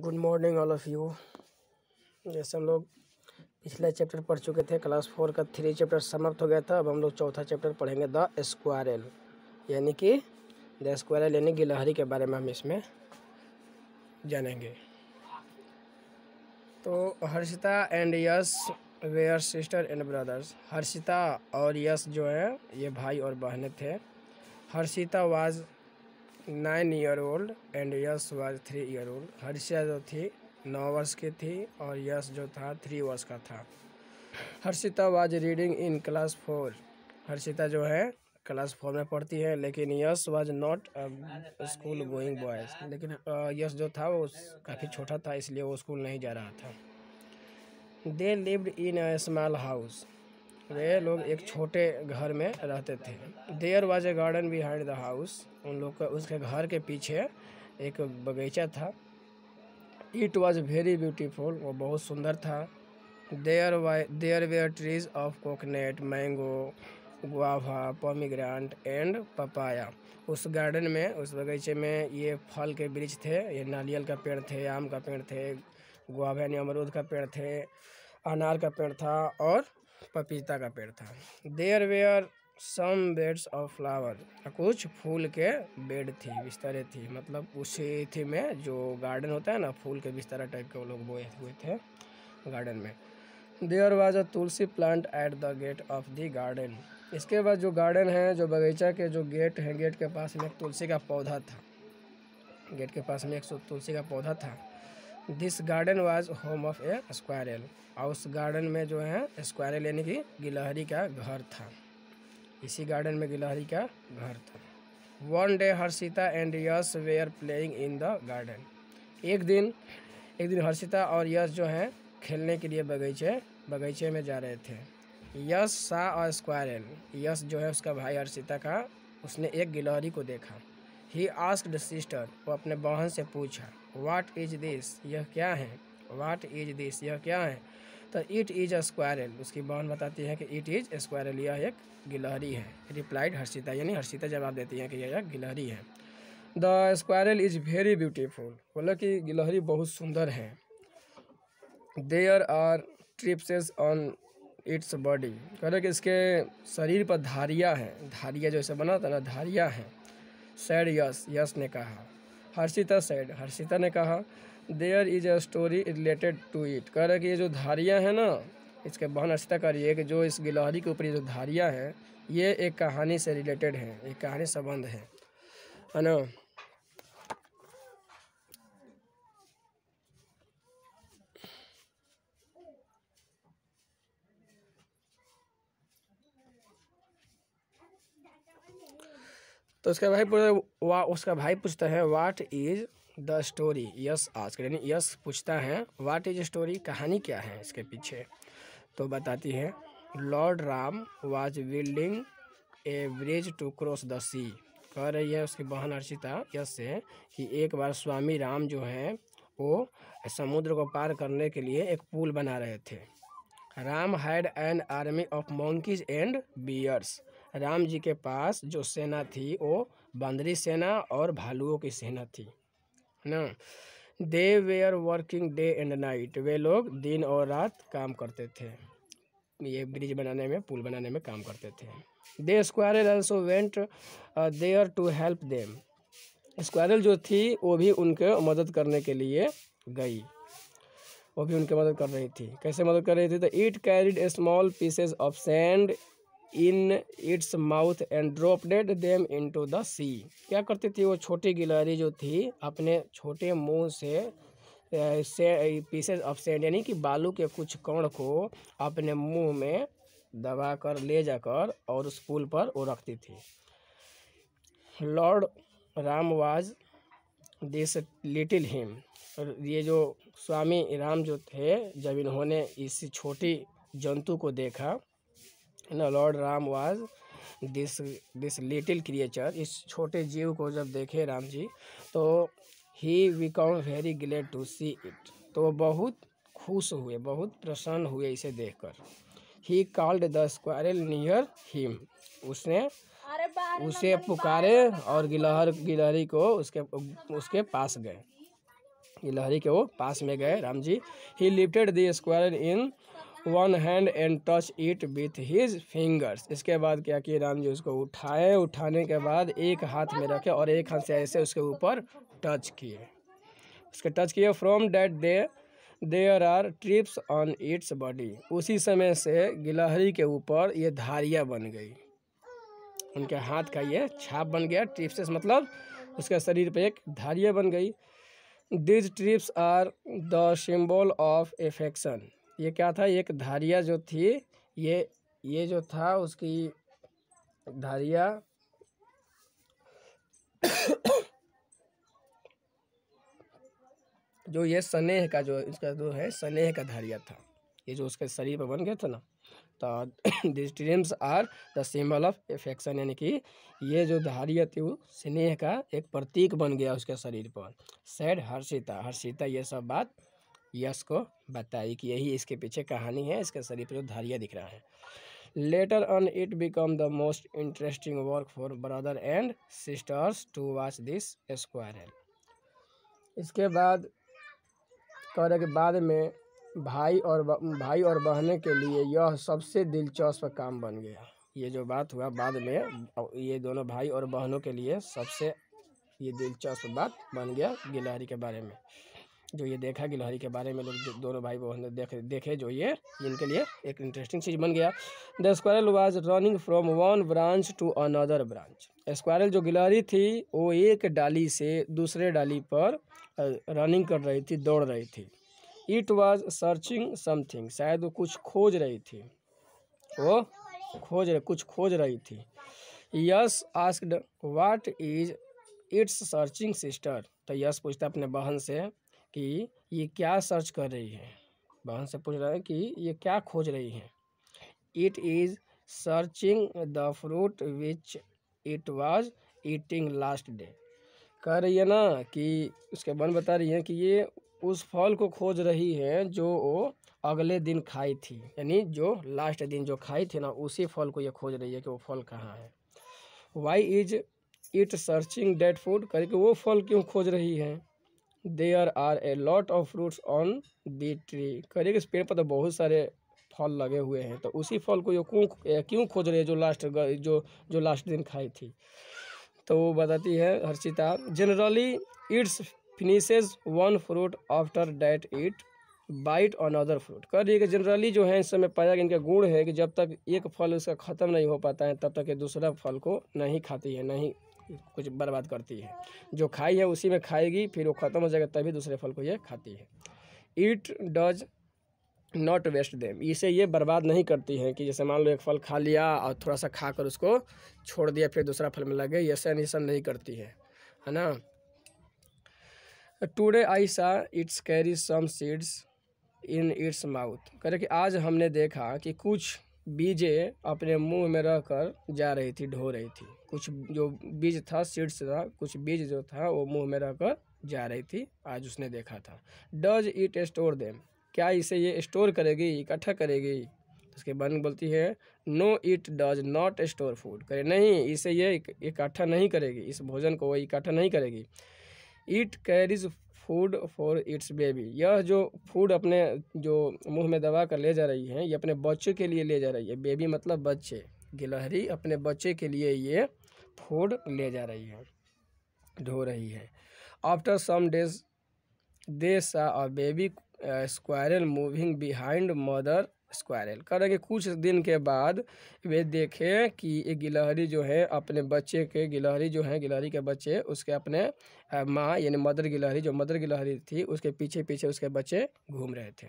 good morning all of you जैसे हम लोग पिछला चैप्टर पढ़ चुके थे क्लास फोर का थ्री चैप्टर समाप्त हो गया था अब हम लोग चौथा चैप्टर पढ़ेंगे द स्क्वायरल यानी कि द स्क्वायरल यानी गिलहरी के बारे में हम इसमें जानेंगे तो Harshita and Yash were sister and brothers Harshita और यश जो है ये भाई और बहने थे Harshita was nine year old and Yash was three year old Harshita जो थी नौ वर्ष की थी और यश जो था थ्री वर्ष का था Harshita was reading in class four Harshita जो है क्लास फोर में पढ़ती है लेकिन Yash was not school going boys लेकिन यश जो था वो काफ़ी छोटा था इसलिए वो स्कूल नहीं जा रहा था they lived in a small house रहे लोग एक छोटे घर में रहते थे there was a garden behind the house उन लोग का उसके घर के पीछे एक बगीचा था इट वॉज वेरी ब्यूटीफुल वो बहुत सुंदर था there why there were trees of coconut mango guava pomegranate and papaya उस गार्डन में उस बगीचे में ये फल के वृक्ष थे ये नारियल का पेड़ थे आम का पेड़ थे गुआवा यानी अमरूद का पेड़ थे अनार का पेड़ था और पपीता का पेड़ था there were some beds of flower कुछ फूल के बेड थी बिस्तरे थी मतलब उसी थी में जो गार्डन होता है ना फूल के बिस्तरा टाइप के वो लोग बोए हुए थे गार्डन में there was a tulsi plant at the gate of the garden इसके बाद जो गार्डन है जो बगीचा के जो गेट है गेट के पास में एक तुलसी का पौधा था गेट के पास में एक तुलसी का पौधा था this garden was home of a squirrel और उस गार्डन में जो है स्क्वायरल यानी कि गिलहरी का घर था इसी गार्डन में गिलहरी का घर था one day Harshita and Yash are playing in the garden एक दिन एक दिन हर्षिता और यश जो हैं खेलने के लिए बगीचे बगीचे में जा रहे थे यश सा और स्क्वायरल यश जो है उसका भाई हर्षिता का उसने एक गिलहरी को देखा ही आस्क्ड सिस्टर वो अपने बहन से पूछा वाट इज दिस यह क्या है वाट इज दिस यह क्या है तो इट इज़ स्क्वायरल उसकी बहन बताती है कि इट इज़ स्क्वायरल यह एक गिलहरी है रिप्लाइड हर्षिता यानी हर्षिता जवाब देती है कि यह एक गिलहरी है the squirrel is very beautiful बोला कि गिलहरी बहुत सुंदर है there are stripes on its body कह रहे कि इसके शरीर पर धारिया है धारिया जो इसे बना था ना धारिया है सैड यस यस ने कहा हर्षिता सेड हर्षिता ने कहा there is a story related to it कह रहा कि ये जो धारियाँ हैं ना इसके बहन हर्षिता कह रही है कि जो इस गिलहरी के ऊपर जो धारियाँ हैं ये एक कहानी से रिलेटेड हैं एक कहानी संबंध है है ना तो उसका भाई वा उसका भाई पूछता है what is the story Yash asked यानी यस पूछता है वाट इज स्टोरी कहानी क्या है इसके पीछे तो बताती है lord Ram was building a bridge to cross the sea कह रही है उसकी बहन अर्चिता यस से कि एक बार स्वामी राम जो हैं वो समुद्र को पार करने के लिए एक पुल बना रहे थे Ram had an army of monkeys and bears Ram ji के पास जो सेना थी वो बंदरी सेना और भालुओं की सेना थी ना they were working day and night वे लोग दिन और रात काम करते थे ये ब्रिज बनाने में पुल बनाने में काम करते थे the squirrel also went there to help them squirrel जो थी वो भी उनके मदद करने के लिए गई वो भी उनकी मदद कर रही थी कैसे मदद कर रही थी तो it carried small pieces of sand in its mouth and dropped them into the sea क्या करती थी वो छोटी गिलहरी जो थी अपने छोटे मुंह से से ऑफ सेंड यानी कि बालू के कुछ कण को अपने मुंह में दबा कर ले जाकर और उस पुल पर वो रखती थी lord Ram was this little him ये जो स्वामी राम जो थे जब इन्होंने इस छोटी जंतु को देखा ना lord Ram was this this little creature इस छोटे जीव को जब देखे राम जी तो he became very glad to see it तो बहुत खुश हुए बहुत प्रसन्न हुए इसे देखकर ही called the squirrel near him उसने उसे पुकारे और गिलहर गिलहरी को उसके उसके पास गए गिलहरी के वो पास में गए Ram ji he lifted the squirrel in one hand and touch it with his fingers इसके बाद क्या किए राम जी उसको उठाए उठाने के बाद एक हाथ में रखे और एक हाथ से ऐसे उसके ऊपर टच किए उसके टच किए from that day there are stripes on its body उसी समय से गिलहरी के ऊपर ये धारिया बन गई उनके हाथ का ये छाप बन गया ट्रिप्स मतलब उसके शरीर पे एक धारिया बन गई these stripes are the symbol of affection ये क्या था एक धारिया जो थी ये ये जो था उसकी धारिया जो ये स्नेह का जो इसका जो है स्नेह का धारिया था ये जो उसके शरीर पर बन गया था ना तो this dreams are the symbol of affection यानी कि ये जो धारिया थी वो स्नेह का एक प्रतीक बन गया उसके शरीर पर सैड हर्षिता हर्षिता ये सब बात यश को बताई कि यही इसके पीछे कहानी है इसका शरीर पर जो धारिया दिख रहा है later on it become the most interesting work for brother and sisters to watch this squirrel इसके बाद करे के बाद में भाई और भाई और बहने के लिए यह सबसे दिलचस्प काम बन गया ये जो बात हुआ बाद में ये दोनों भाई और बहनों के लिए सबसे ये दिलचस्प बात बन गया गिलहरी के बारे में जो ये देखा गिलहरी के बारे में लोग दोनों भाई बहन ने देख देखे जो ये इनके लिए एक इंटरेस्टिंग चीज़ बन गया the squirrel was running from one branch to another branch squirrel जो गिलहरी थी वो एक डाली से दूसरे डाली पर रनिंग कर रही थी दौड़ रही थी इट वाज सर्चिंग समथिंग शायद वो कुछ खोज रही थी वो खोज रही कुछ खोज रही थी Yash asked what is its searching sister तो यस पूछता अपने बहन से कि ये क्या सर्च कर रही है बहन से पूछ रहा है कि ये क्या खोज रही है it is searching the fruit which it was eating last day कह रही है ना कि उसके बहन बता रही है कि ये उस फल को खोज रही है जो वो अगले दिन खाई थी यानी जो लास्ट दिन जो खाई थी ना उसी फल को ये खोज रही है कि वो फल कहाँ है why is it searching that food करके वो फल क्यों खोज रही है there are a lot of fruits on the tree करिए इस पेड़ पर तो बहुत सारे फल लगे हुए हैं तो उसी फल को ये क्यों क्यों खोज रहे जो लास्ट जो जो लास्ट दिन खाई थी तो वो बताती है Harshita generally its finishes one fruit after that it bite on other fruit कर रही है कि जनरली जो है इस समय पाया गया इनका गुण है कि जब तक एक फल उसका ख़त्म नहीं हो पाता है तब तक ये दूसरा फल को नहीं खाती है नहीं कुछ बर्बाद करती है जो खाई है उसी में खाएगी फिर वो ख़त्म हो जाएगा तभी दूसरे फल को ये खाती है it does not waste them इसे ये बर्बाद नहीं करती है कि जैसे मान लो एक फल खा लिया और थोड़ा सा खा कर उसको छोड़ दिया फिर दूसरा फल में लगे गई ऐसा नहीं करती है है ना today I saw its carry some seeds in its mouth करे कि आज हमने देखा कि कुछ बीजे अपने मुंह में रह कर जा रही थी ढो रही थी कुछ जो बीज था सीड्स था कुछ बीज जो था वो मुंह में रह कर जा रही थी आज उसने देखा था डज इट स्टोर देम क्या इसे ये स्टोर करेगी इकट्ठा करेगी उसके बन बोलती है no it does not store food करे नहीं इसे ये इकट्ठा नहीं करेगी इस भोजन को वो इकट्ठा नहीं करेगी it carries food for its baby यह जो फूड अपने जो मुंह में दबा कर ले जा रही है ये अपने बच्चे के लिए ले जा रही है बेबी मतलब बच्चे गिलहरी अपने बच्चे के लिए ये फूड ले जा रही है ढो रही है after some days they saw baby squirrel moving behind mother squirrel कह रहे कि कुछ दिन के बाद वे देखे कि ये गिलहरी जो है अपने बच्चे के गिलहरी जो है गिलहरी के बच्चे उसके अपने माँ यानी मदर गिलहरी जो मदर गिलहरी थी उसके पीछे पीछे उसके बच्चे घूम रहे थे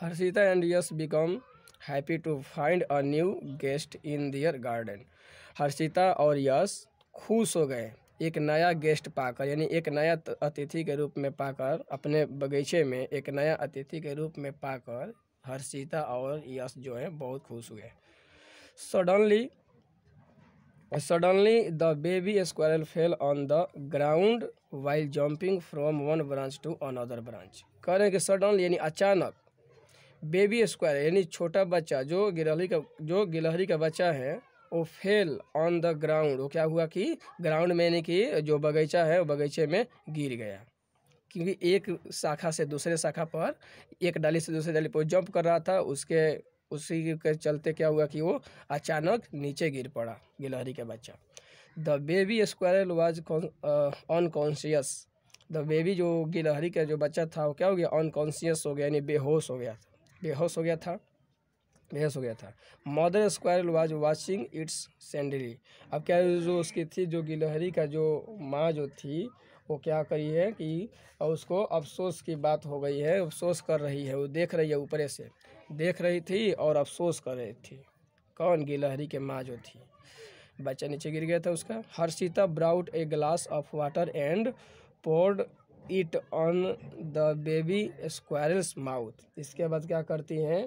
Harshita and Yash become happy to find a new guest in their garden Harshita और यश खुश हो गए एक नया गेस्ट पाकर यानी एक नया अतिथि के रूप में पाकर अपने बगीचे में एक नया अतिथि के रूप में पाकर हर्षिता और यश जो है बहुत खुश हुए suddenly suddenly the baby squirrel fell on the ground while jumping from one branch to another branch कह रहे हैं कि सडनली यानी अचानक बेबी स्क्वायर यानी छोटा बच्चा जो गिलहरी का जो गिलहरी का बच्चा है वो फेल ऑन द ग्राउंड वो क्या हुआ कि ग्राउंड में यानी कि जो बगीचा है वो बगीचे में गिर गया क्योंकि एक शाखा से दूसरे शाखा पर एक डाली से दूसरे डाली पर जंप कर रहा था उसके उसी के चलते क्या हुआ कि वो अचानक नीचे गिर पड़ा गिलहरी का बच्चा the baby squirrel was unconscious the baby जो गिलहरी का जो बच्चा था वो क्या हो गया अनकॉन्शियस हो गया यानी बेहोश हो गया था बेहोश हो गया था बेहोश हो गया था mother squirrel was watching its sadly अब क्या जो उसकी थी जो गिलहरी का जो माँ जो थी वो क्या करी है कि उसको अफसोस की बात हो गई है अफसोस कर रही है वो देख रही है ऊपर से देख रही थी और अफसोस कर रही थी कौन गिलहरी के माँ जो थी बच्चा नीचे गिर गया था उसका Harshita brought a glass of water and poured it on the baby squirrel's mouth इसके बाद क्या करती हैं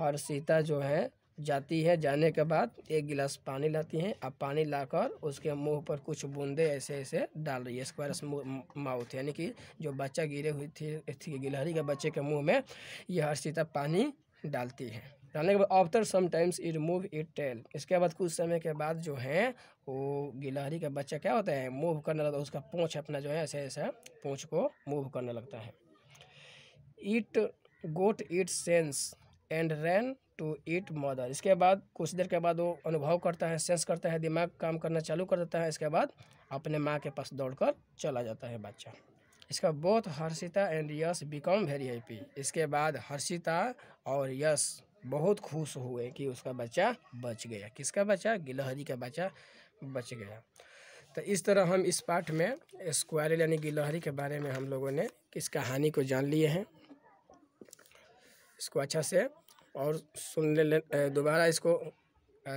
हर्षिता जो है जाती है जाने के बाद एक गिलास पानी लाती हैं अब पानी लाकर उसके मुंह पर कुछ बूंदे ऐसे ऐसे डाल रही है स्क्वायर माउथ यानी कि जो बच्चा गिरे हुई थी गिलहरी के बच्चे के मुंह में यह हर सीता पानी डालती है डालने के बाद after some it move it tail इसके बाद कुछ समय के बाद जो है वो गिलहरी का बच्चा क्या होता है मूव करने लगता है उसका पूँछ अपना जो है ऐसे ऐसा पूँछ को मूव करने लगता है it got it sense and ran to eat mother इसके बाद कुछ देर के बाद वो अनुभव करता है सेंस करता है दिमाग काम करना चालू कर देता है इसके बाद अपने माँ के पास दौड़कर चला जाता है बच्चा इसका both Harshita and Yash become very happy इसके बाद हर्षिता और यश बहुत खुश हुए कि उसका बच्चा बच गया किसका बच्चा गिलहरी का बच्चा बच गया तो इस तरह हम इस पाठ में स्क्वायर यानी गिलहरी के बारे में हम लोगों ने इस कहानी को जान लिए हैं इसको अच्छा से और सुन ले दोबारा इसको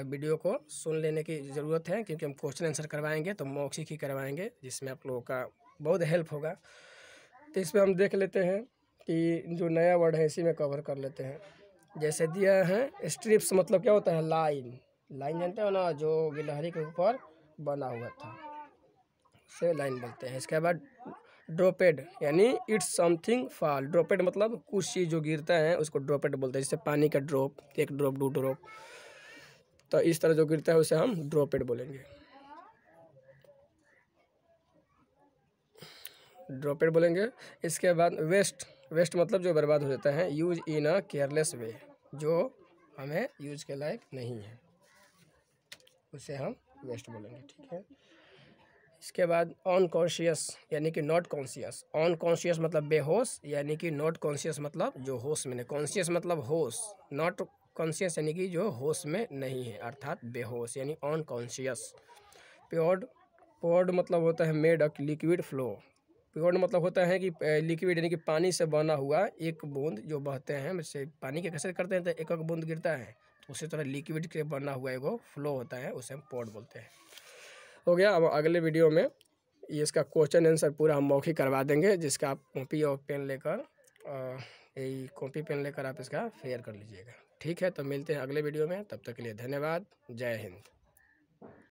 वीडियो को सुन लेने की ज़रूरत है क्योंकि हम क्वेश्चन आंसर करवाएंगे तो मौखिक ही करवाएंगे जिसमें आप लोगों का बहुत हेल्प होगा तो इसमें हम देख लेते हैं कि जो नया वर्ड है इसी में कवर कर लेते हैं जैसे दिया है स्ट्रिप्स मतलब क्या होता है लाइन लाइन जानते हो ना जो गिलहरी के ऊपर बना हुआ था उसे लाइन बोलते हैं इसके बाद ड्रॉपेड यानी इट्स समथिंग फॉल ड्रोपेड मतलब कुछ चीज़ जो गिरता है उसको ड्रोपेड बोलते हैं जैसे पानी का ड्रॉप एक ड्रॉप डू ड्रॉप तो इस तरह जो गिरता है उसे हम ड्रोपेड बोलेंगे ड्रोपेड बोलेंगे इसके बाद वेस्ट वेस्ट मतलब जो बर्बाद हो जाता है यूज इन अ केयरलेस वे जो हमें यूज के लायक नहीं है उसे हम वेस्ट बोलेंगे ठीक है इसके बाद ऑन कॉन्शियस यानी कि नॉट कॉन्शियस ऑन कॉन्शियस मतलब बेहोश यानी कि नॉट कॉन्शियस मतलब जो होश में नहीं कॉन्शियस मतलब होश नॉट कॉन्शियस यानी कि जो होश में नहीं है अर्थात बेहोश यानी ऑन कॉन्शियस प्योर्ड पोर्ड मतलब होता है made a liquid flow pure मतलब होता है कि लिक्विड यानी कि पानी से बना हुआ एक बूंद जो बहते हैं जैसे पानी की कसरत करते हैं तो एक एक बूंद गिरता है तो उसी तरह लिक्विड के बना हुआ एगो फ्लो होता है उसे हम पोर्ड बोलते हैं हो गया अब अगले वीडियो में ये इसका क्वेश्चन आंसर पूरा हम मौखी करवा देंगे जिसका आप कॉपी और पेन लेकर यही कॉपी पेन लेकर आप इसका फेयर कर लीजिएगा ठीक है तो मिलते हैं अगले वीडियो में तब तक के लिए धन्यवाद जय हिंद